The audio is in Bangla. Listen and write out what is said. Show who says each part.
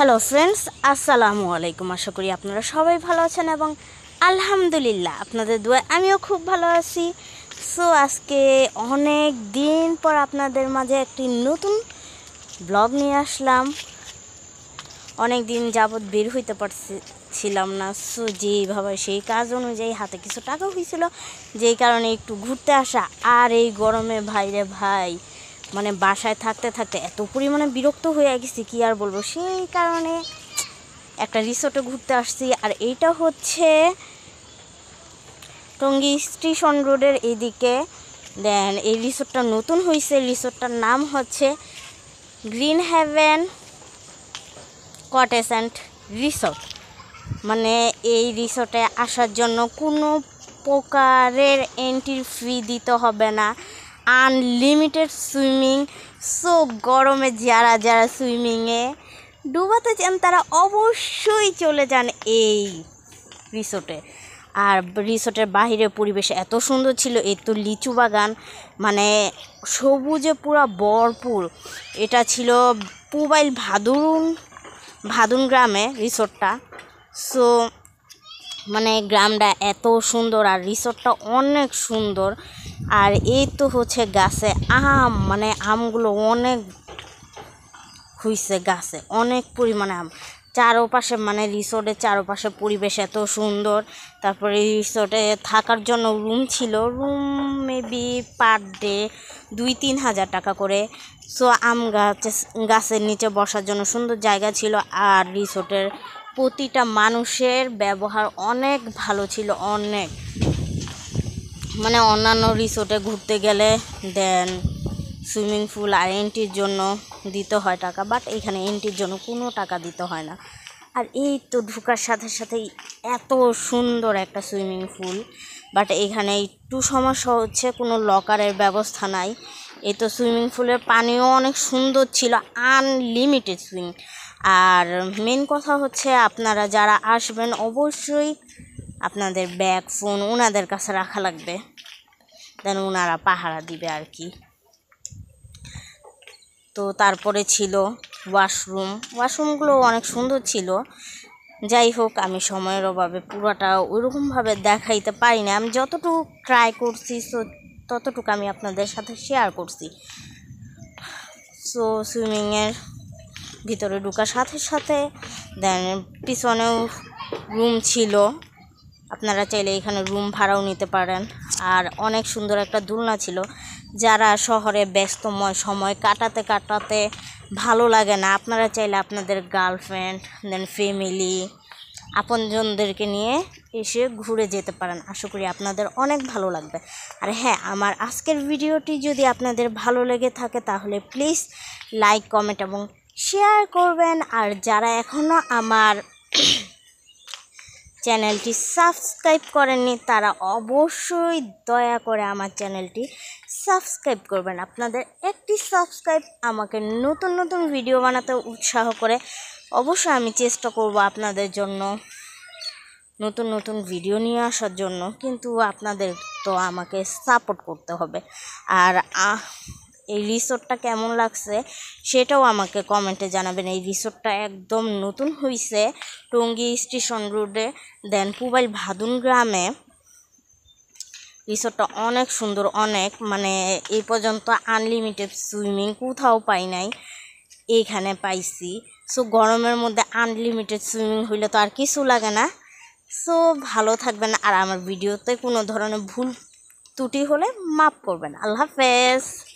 Speaker 1: হ্যালো ফ্রেন্ডস আসসালামু আলাইকুম আশা করি আপনারা সবাই ভালো আছেন এবং আলহামদুলিল্লাহ আপনাদের দোয়া আমিও খুব ভালো আছি সো আজকে অনেক দিন পর আপনাদের মাঝে একটি নতুন ব্লগ নিয়ে আসলাম অনেক দিন যাবৎ বের হইতে পারছিলাম না সো যেইভাবে সেই কাজ অনুযায়ী হাতে কিছু টাকা হয়েছিল যেই কারণে একটু ঘুরতে আসা আর এই গরমে ভাইরে ভাই মানে বাসায় থাকতে থাকতে এত পরিমাণে বিরক্ত হয়ে গেছি কি আর বলবো সেই কারণে একটা রিসোর্টে ঘুরতে আসছি আর এইটা হচ্ছে টঙ্গী স্টেশন রোডের এইদিকে দেন এই রিসোর্টটা নতুন হয়েছে রিসোর্টটার নাম হচ্ছে green haven cottage and resort মানে এই রিসোর্টে আসার জন্য কোনো প্রকারের এন্ট্রি ফি দিতে হবে না আনলিমিটেড সুইমিং সো গরমে যারা যারা সুইমিংয়ে ডুবাতে চান তারা অবশ্যই চলে যান এই রিসোর্টে আর রিসোর্টের বাহিরের পরিবেশ এত সুন্দর ছিল এই তো লিচু বাগান মানে সবুজে পুরো ভরপুর এটা ছিল পুবাইল ভাদুন ভাদুন গ্রামে রিসোর্টটা সো মানে গ্রামটা এত সুন্দর আর রিসোর্টটা অনেক সুন্দর আর এই তো হচ্ছে গাছে আম মানে আমগুলো অনেক হইছে গাছে অনেক পরিমাণে আম চারোপাশে মানে রিসোর্টের চারোপাশে পরিবেশ এত সুন্দর তারপরে রিসোর্টে থাকার জন্য রুম ছিল রুম মেবি পার ডে দুই তিন হাজার টাকা করে সো আম গাছে গাছের নিচে বসার জন্য সুন্দর জায়গা ছিল আর রিসোর্টের প্রতিটা মানুষের ব্যবহার অনেক ভালো ছিল অনেক মানে অন্যান্য রিসোর্টে ঘুরতে গেলে দেন সুইমিং পুল আর এন্ট্রির জন্য দিতে হয় টাকা বাট এখানে এন্ট্রির জন্য কোনো টাকা দিতে হয় না আর এই তো ঢুকার সাথে সাথে এত সুন্দর একটা সুইমিং পুল বাট এখানে একটু সমস্যা হচ্ছে কোনো লকারের ব্যবস্থা নাই এই তো সুইমিং পুলের পানিও অনেক সুন্দর ছিল আনলিমিটেড সুইমিং আর মেন কথা হচ্ছে আপনারা যারা আসবেন অবশ্যই আপনাদের ব্যাগ ফোন ওনাদের কাছে রাখা লাগবে দেন ওনারা পাহারা দিবে আর কি তো তারপরে ছিল ওয়াশরুম ওয়াশরুমগুলো অনেক সুন্দর ছিল যাই হোক আমি সময়ের অভাবে পুরোটা ওইরকমভাবে দেখাইতে পারি না আমি যতটুকু ট্রাই করছি সো ততটুকু আমি আপনাদের সাথে শেয়ার করছি সো সুইমিংয়ের ভিতরে ঢুকার সাথে সাথে দেন পিছনেও রুম ছিল আপনারা চাইলে এখানে রুম ভাড়াও নিতে পারেন আর অনেক সুন্দর একটা দুলনা ছিল যারা শহরে ব্যস্তময় সময় কাটাতে কাটাতে ভালো লাগে না আপনারা চাইলে আপনাদের গার্লফ্রেন্ড দেন ফ্যামিলি আপনজনদেরকে নিয়ে এসে ঘুরে যেতে পারেন আশা করি আপনাদের অনেক ভালো লাগবে আর হ্যাঁ আমার আজকের ভিডিওটি যদি আপনাদের ভালো লেগে থাকে তাহলে প্লিজ লাইক কমেন্ট এবং শেয়ার করবেন আর যারা এখনও আমার চ্যানেলটি সাবস্ক্রাইব করেননি তারা অবশ্যই দয়া করে আমার চ্যানেলটি সাবস্ক্রাইব করবেন আপনাদের একটি সাবস্ক্রাইব আমাকে নতুন নতুন ভিডিও বানাতে উৎসাহ করে অবশ্যই আমি চেষ্টা করব আপনাদের জন্য নতুন নতুন ভিডিও নিয়ে আসার জন্য কিন্তু আপনাদের তো আমাকে সাপোর্ট করতে হবে আর এই রিসোর্টটা কেমন লাগছে সেটাও আমাকে কমেন্টে জানাবেন এই রিসোর্টটা একদম নতুন হয়েছে টঙ্গী স্টেশন রোডে দেন পুবাইল ভাদুন গ্রামে রিসোর্টটা অনেক সুন্দর অনেক মানে এই পর্যন্ত আনলিমিটেড সুইমিং কোথাও পাই নাই এইখানে পাইছি সো গরমের মধ্যে আনলিমিটেড সুইমিং হইলে তো আর কিছু লাগে না সো ভালো থাকবেন আর আমার ভিডিওতে কোনো ধরনের ভুল ত্রুটি হলে মাফ করবেন আল্লাহ হাফেজ